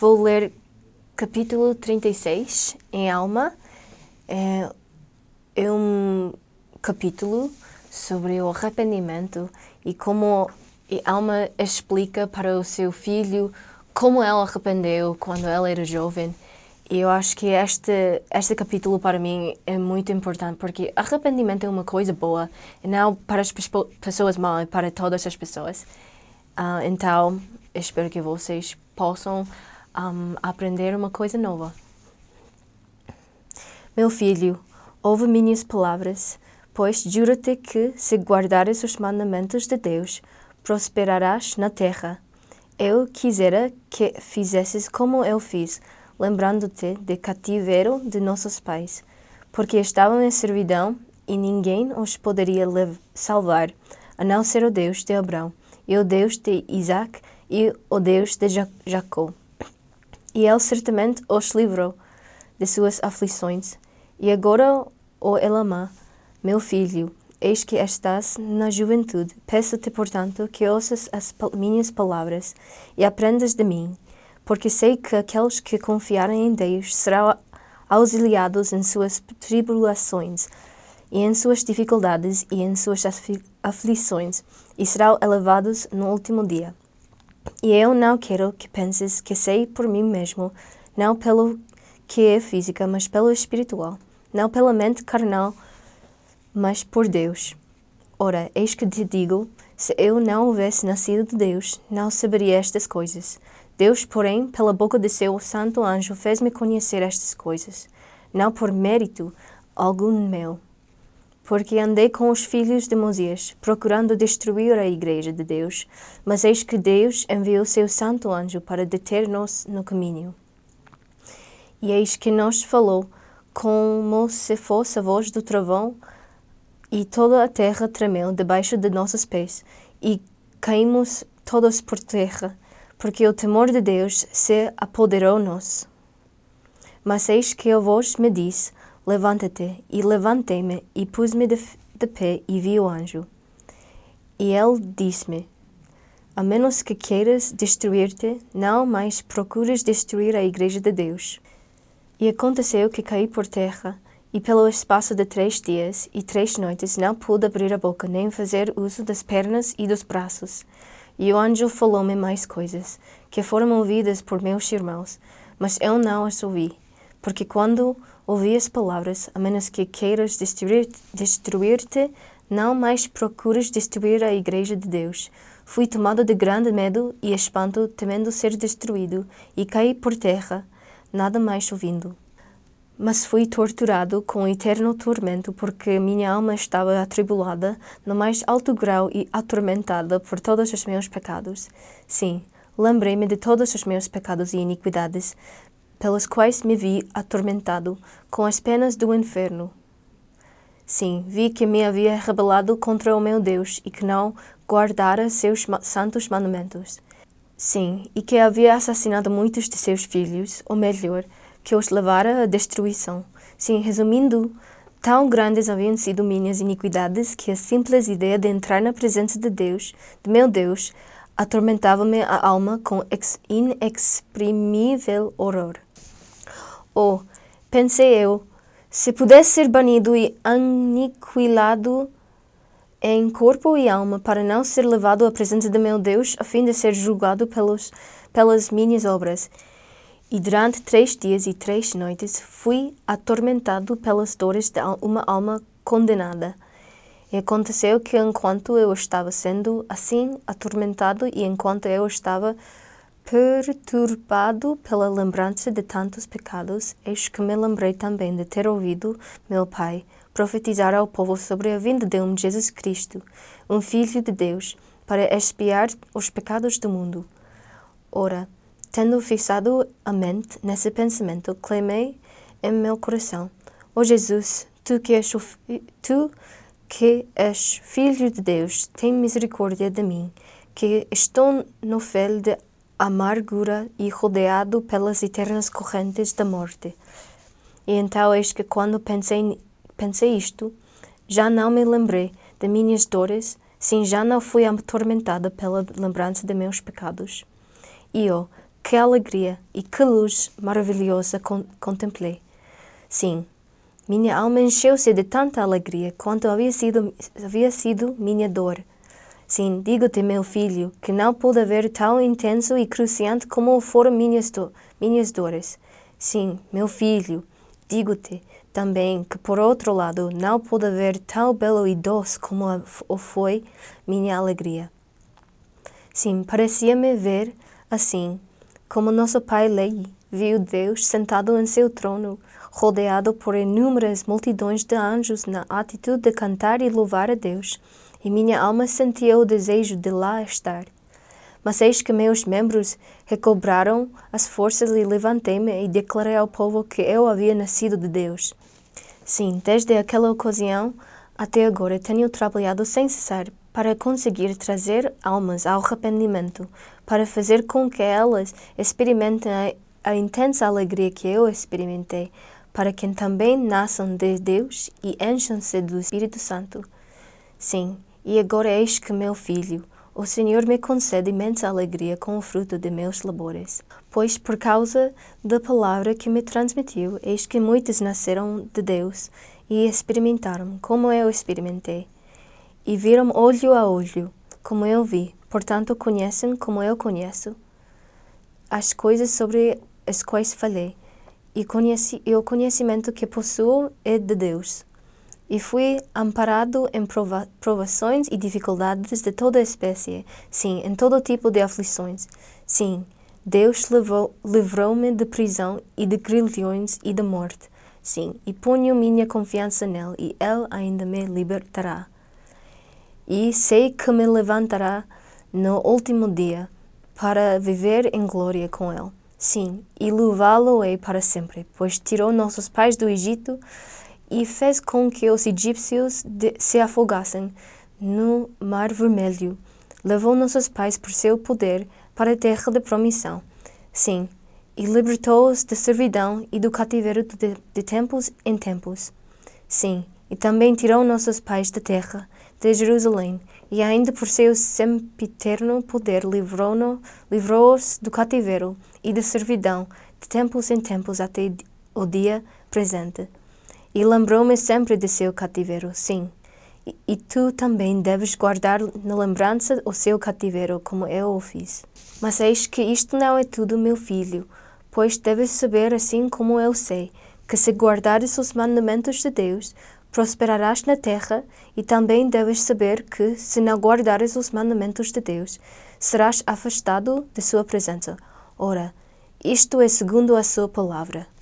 Vou ler capítulo 36 em Alma. É, é um capítulo sobre o arrependimento e como Alma explica para o seu filho como ela arrependeu quando ela era jovem. E eu acho que este, este capítulo para mim é muito importante porque arrependimento é uma coisa boa, não para as pessoas mal, é para todas as pessoas. Uh, então, espero que vocês possam um, aprender uma coisa nova. Meu filho, ouve minhas palavras, pois juro-te que, se guardares os mandamentos de Deus, prosperarás na terra. Eu quisera que fizesses como eu fiz, lembrando-te de cativeiro de nossos pais, porque estavam em servidão e ninguém os poderia salvar, a não ser o Deus de Abraão, e o Deus de Isaac e o Deus de Jacó. E ele certamente os livrou de suas aflições. E agora, ó oh Elamá, meu filho, eis que estás na juventude. Peço-te, portanto, que ouças as minhas palavras e aprendas de mim, porque sei que aqueles que confiarem em Deus serão auxiliados em suas tribulações e em suas dificuldades e em suas aflições, e serão elevados no último dia. E eu não quero que penses que sei por mim mesmo, não pelo que é física, mas pelo espiritual, não pela mente carnal, mas por Deus. Ora, eis que te digo: se eu não houvesse nascido de Deus, não saberia estas coisas. Deus, porém, pela boca de seu santo anjo, fez-me conhecer estas coisas, não por mérito algum meu, porque andei com os filhos de Moisés, procurando destruir a igreja de Deus, mas eis que Deus enviou seu santo anjo para deter-nos no caminho. E eis que nos falou como se fosse a voz do trovão, e toda a terra tremeu debaixo de nossos pés, e caímos todos por terra, porque o temor de Deus se apoderou-nos. Mas eis que a voz me disse: Levanta-te. E levantei-me e pus-me de, de pé e vi o anjo. E ele disse-me: A menos que queiras destruir-te, não mais procures destruir a Igreja de Deus. E aconteceu que caí por terra, e pelo espaço de três dias e três noites não pude abrir a boca nem fazer uso das pernas e dos braços. E o anjo falou-me mais coisas, que foram ouvidas por meus irmãos, mas eu não as ouvi, porque quando ouvi as palavras, a menos que queiras destruir-te, não mais procuras destruir a Igreja de Deus. Fui tomado de grande medo e espanto, temendo ser destruído, e caí por terra, nada mais ouvindo. Mas fui torturado com eterno tormento, porque minha alma estava atribulada no mais alto grau e atormentada por todos os meus pecados. Sim, lembrei-me de todos os meus pecados e iniquidades, pelos quais me vi atormentado com as penas do inferno. Sim, vi que me havia rebelado contra o meu Deus e que não guardara seus santos mandamentos. Sim, e que havia assassinado muitos de seus filhos, ou melhor, que os levara à destruição. Sim, resumindo, tão grandes haviam sido minhas iniquidades que a simples ideia de entrar na presença de Deus, de meu Deus, atormentava-me a alma com inexprimível horror. Oh, pensei eu, se pudesse ser banido e aniquilado em corpo e alma para não ser levado à presença de meu Deus a fim de ser julgado pelos, pelas minhas obras. E durante três dias e três noites fui atormentado pelas dores de uma alma condenada. E aconteceu que enquanto eu estava sendo assim atormentado e enquanto eu estava perturbado pela lembrança de tantos pecados, eis que me lembrei também de ter ouvido meu pai profetizar ao povo sobre a vinda de um Jesus Cristo, um Filho de Deus, para expiar os pecados do mundo. Ora, tendo fixado a mente nesse pensamento, clamei em meu coração: Ó oh Jesus, tu que és o tu que és filho de Deus, tem misericórdia de mim, que estou no fel de amargura e rodeado pelas eternas correntes da morte. E então eis que quando pensei, pensei isto, já não me lembrei de minhas dores, sim já não fui atormentada pela lembrança de meus pecados. E oh, que alegria e que luz maravilhosa contemplei. Sim, minha alma encheu-se de tanta alegria quanto havia sido, havia sido minha dor. Sim, digo-te, meu filho, que não pode haver tão intenso e cruciante como foram minhas, do minhas dores. Sim, meu filho, digo-te também que, por outro lado, não pode haver tão belo e doce como o foi minha alegria. Sim, parecia-me ver, assim, como nosso pai Lei viu Deus sentado em seu trono, rodeado por inúmeras multidões de anjos na atitude de cantar e louvar a Deus e minha alma sentia o desejo de lá estar. Mas eis que meus membros recobraram as forças e levantei-me e declarei ao povo que eu havia nascido de Deus. Sim, desde aquela ocasião até agora tenho trabalhado sem cessar para conseguir trazer almas ao arrependimento, para fazer com que elas experimentem a, a, intensa alegria que eu experimentei, para que também nasçam de Deus e encham-se do Espírito Santo. Sim, e agora eis que meu filho, o Senhor me concede imensa alegria com o fruto de meus labores. Pois, por causa da palavra que me transmitiu, eis que muitos nasceram de Deus e experimentaram como eu experimentei. E viram olho a olho, como eu vi, portanto conhecem como eu conheço as coisas sobre as quais falei, e conheci, o conhecimento que possuo é de Deus e fui amparado em prova provações e dificuldades de toda espécie, sim, em todo tipo de aflições. Sim, Deus livrou-me de prisão e de grilhões e de morte. Sim, e ponho minha confiança nele, e ele ainda me libertará. E sei que me levantará no último dia para viver em glória com ele. Sim, e louvá-lo-ei para sempre, pois tirou nossos pais do Egito e fez com que os egípcios de, se afogassem no Mar Vermelho. Levou nossos pais por seu poder para a terra da promissão. Sim, e libertou-os da servidão e do cativeiro de, de tempos em tempos. Sim, e também tirou nossos pais da terra, de Jerusalém, e ainda por seu sempiterno poder livrou-os livrou do cativeiro e da servidão de tempos em tempos até o dia presente e lembrou-me sempre de seu cativeiro, sim. E, e tu também deves guardar na lembrança o seu cativeiro, como eu o fiz. Mas eis que isto não é tudo, meu filho, pois deves saber, assim como eu sei, que se guardares os mandamentos de Deus, prosperarás na terra, e também deves saber que, se não guardares os mandamentos de Deus, serás afastado de sua presença. Ora, isto é segundo a sua palavra.